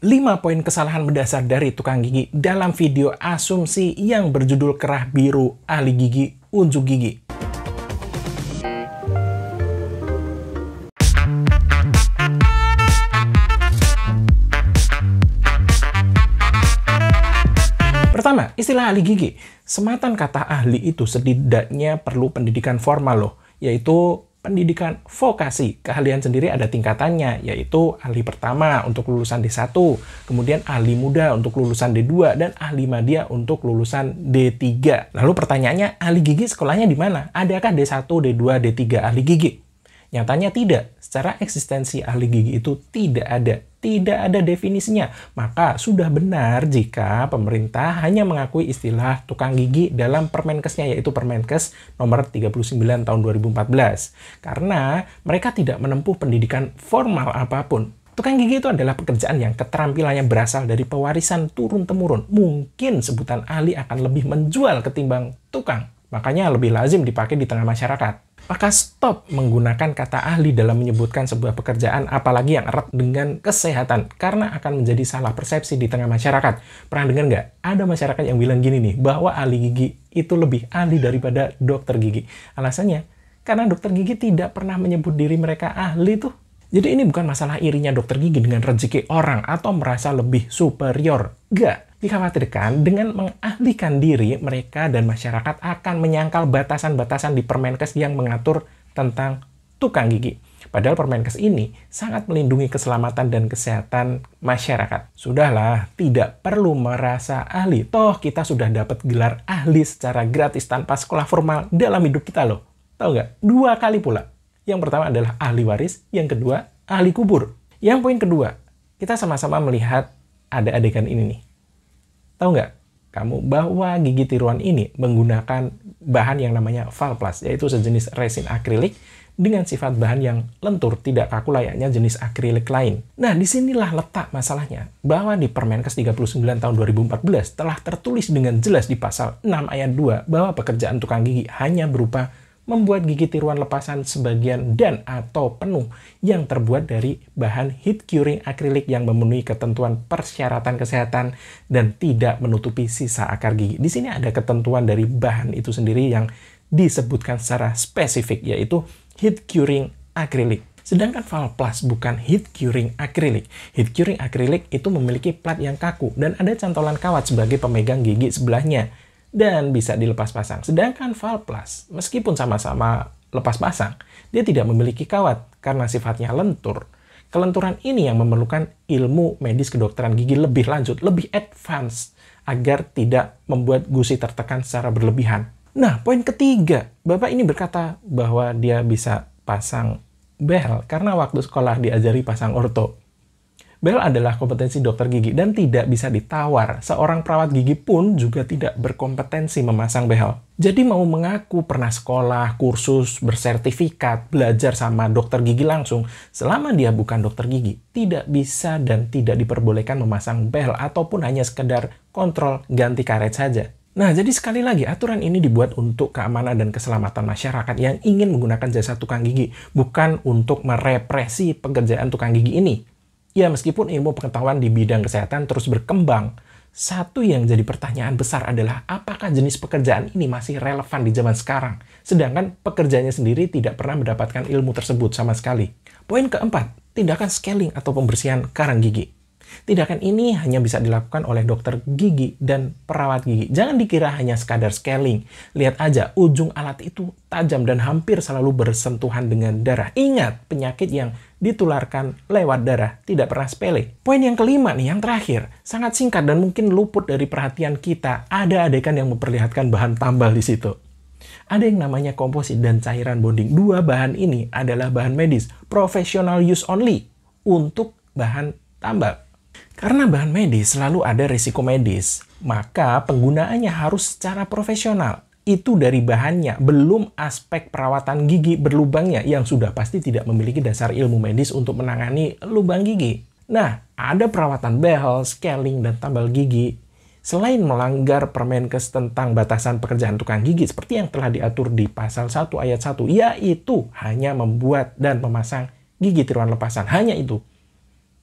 5 poin kesalahan mendasar dari tukang gigi dalam video asumsi yang berjudul Kerah Biru Ahli Gigi Unjuk Gigi. Pertama, istilah ahli gigi. Sematan kata ahli itu setidaknya perlu pendidikan formal loh, yaitu pendidikan vokasi. Keahlian sendiri ada tingkatannya, yaitu ahli pertama untuk lulusan D1, kemudian ahli muda untuk lulusan D2, dan ahli madya untuk lulusan D3. Lalu pertanyaannya, ahli gigi sekolahnya di mana? Adakah D1, D2, D3 ahli gigi? Nyatanya tidak. Secara eksistensi ahli gigi itu tidak ada. Tidak ada definisinya. Maka sudah benar jika pemerintah hanya mengakui istilah tukang gigi dalam Permenkesnya yaitu Permenkes nomor 39 tahun 2014. Karena mereka tidak menempuh pendidikan formal apapun. Tukang gigi itu adalah pekerjaan yang keterampilannya berasal dari pewarisan turun-temurun. Mungkin sebutan ahli akan lebih menjual ketimbang tukang. Makanya lebih lazim dipakai di tengah masyarakat. Maka stop menggunakan kata ahli dalam menyebutkan sebuah pekerjaan apalagi yang erat dengan kesehatan karena akan menjadi salah persepsi di tengah masyarakat. Pernah dengar nggak? Ada masyarakat yang bilang gini nih, bahwa ahli gigi itu lebih ahli daripada dokter gigi. Alasannya, karena dokter gigi tidak pernah menyebut diri mereka ahli tuh. Jadi ini bukan masalah irinya dokter gigi dengan rezeki orang atau merasa lebih superior. nggak. Dikhawatirkan dengan mengahlikan diri, mereka dan masyarakat akan menyangkal batasan-batasan di Permenkes yang mengatur tentang tukang gigi. Padahal Permenkes ini sangat melindungi keselamatan dan kesehatan masyarakat. Sudahlah, tidak perlu merasa ahli. Toh kita sudah dapat gelar ahli secara gratis tanpa sekolah formal dalam hidup kita loh. Tahu nggak? Dua kali pula. Yang pertama adalah ahli waris, yang kedua ahli kubur. Yang poin kedua, kita sama-sama melihat ada adegan ini nih. Tahu nggak kamu bahwa gigi tiruan ini menggunakan bahan yang namanya valplast, yaitu sejenis resin akrilik dengan sifat bahan yang lentur, tidak kaku layaknya jenis akrilik lain. Nah, disinilah letak masalahnya, bahwa di Permenkes 39 tahun 2014 telah tertulis dengan jelas di pasal 6 ayat 2 bahwa pekerjaan tukang gigi hanya berupa membuat gigi tiruan lepasan sebagian dan atau penuh yang terbuat dari bahan heat curing akrilik yang memenuhi ketentuan persyaratan kesehatan dan tidak menutupi sisa akar gigi. Di sini ada ketentuan dari bahan itu sendiri yang disebutkan secara spesifik yaitu heat curing akrilik. Sedangkan Valplus bukan heat curing akrilik. Heat curing akrilik itu memiliki plat yang kaku dan ada cantolan kawat sebagai pemegang gigi sebelahnya dan bisa dilepas pasang. Sedangkan plus, meskipun sama-sama lepas pasang, dia tidak memiliki kawat karena sifatnya lentur. Kelenturan ini yang memerlukan ilmu medis kedokteran gigi lebih lanjut, lebih advance, agar tidak membuat gusi tertekan secara berlebihan. Nah, poin ketiga, Bapak ini berkata bahwa dia bisa pasang bel karena waktu sekolah diajari pasang orto. Bell adalah kompetensi dokter gigi dan tidak bisa ditawar. Seorang perawat gigi pun juga tidak berkompetensi memasang behel. Jadi mau mengaku pernah sekolah, kursus, bersertifikat, belajar sama dokter gigi langsung, selama dia bukan dokter gigi, tidak bisa dan tidak diperbolehkan memasang behel ataupun hanya sekedar kontrol ganti karet saja. Nah, jadi sekali lagi, aturan ini dibuat untuk keamanan dan keselamatan masyarakat yang ingin menggunakan jasa tukang gigi, bukan untuk merepresi pekerjaan tukang gigi ini. Ya, meskipun ilmu pengetahuan di bidang kesehatan terus berkembang, satu yang jadi pertanyaan besar adalah apakah jenis pekerjaan ini masih relevan di zaman sekarang, sedangkan pekerjanya sendiri tidak pernah mendapatkan ilmu tersebut sama sekali. Poin keempat, tindakan scaling atau pembersihan karang gigi. Tindakan ini hanya bisa dilakukan oleh dokter gigi dan perawat gigi. Jangan dikira hanya sekadar scaling. Lihat aja, ujung alat itu tajam dan hampir selalu bersentuhan dengan darah. Ingat, penyakit yang ditularkan lewat darah tidak pernah sepele. Poin yang kelima nih, yang terakhir, sangat singkat dan mungkin luput dari perhatian kita. Ada adegan yang memperlihatkan bahan tambal di situ. Ada yang namanya komposit dan cairan bonding. Dua bahan ini adalah bahan medis, professional use only, untuk bahan tambal. Karena bahan medis selalu ada risiko medis, maka penggunaannya harus secara profesional. Itu dari bahannya, belum aspek perawatan gigi berlubangnya yang sudah pasti tidak memiliki dasar ilmu medis untuk menangani lubang gigi. Nah, ada perawatan behel, scaling, dan tambal gigi. Selain melanggar Permenkes tentang batasan pekerjaan tukang gigi seperti yang telah diatur di pasal 1 ayat 1, yaitu hanya membuat dan memasang gigi tiruan lepasan. Hanya itu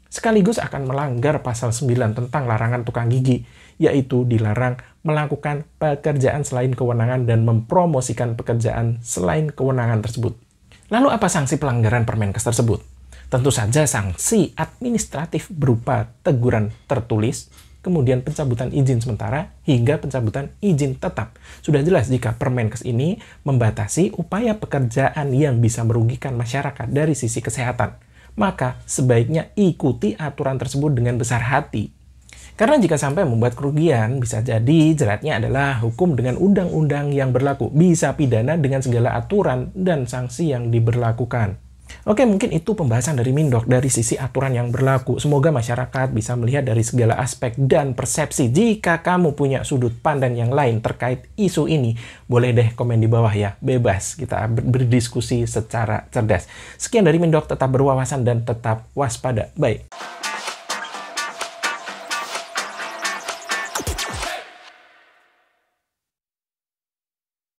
sekaligus akan melanggar pasal 9 tentang larangan tukang gigi, yaitu dilarang melakukan pekerjaan selain kewenangan dan mempromosikan pekerjaan selain kewenangan tersebut. Lalu apa sanksi pelanggaran Permenkes tersebut? Tentu saja sanksi administratif berupa teguran tertulis, kemudian pencabutan izin sementara hingga pencabutan izin tetap. Sudah jelas jika Permenkes ini membatasi upaya pekerjaan yang bisa merugikan masyarakat dari sisi kesehatan maka sebaiknya ikuti aturan tersebut dengan besar hati. Karena jika sampai membuat kerugian, bisa jadi jeratnya adalah hukum dengan undang-undang yang berlaku, bisa pidana dengan segala aturan dan sanksi yang diberlakukan. Oke, mungkin itu pembahasan dari Mindok dari sisi aturan yang berlaku. Semoga masyarakat bisa melihat dari segala aspek dan persepsi. Jika kamu punya sudut pandang yang lain terkait isu ini, boleh deh komen di bawah ya. Bebas, kita berdiskusi secara cerdas. Sekian dari Mindok, tetap berwawasan dan tetap waspada. Bye.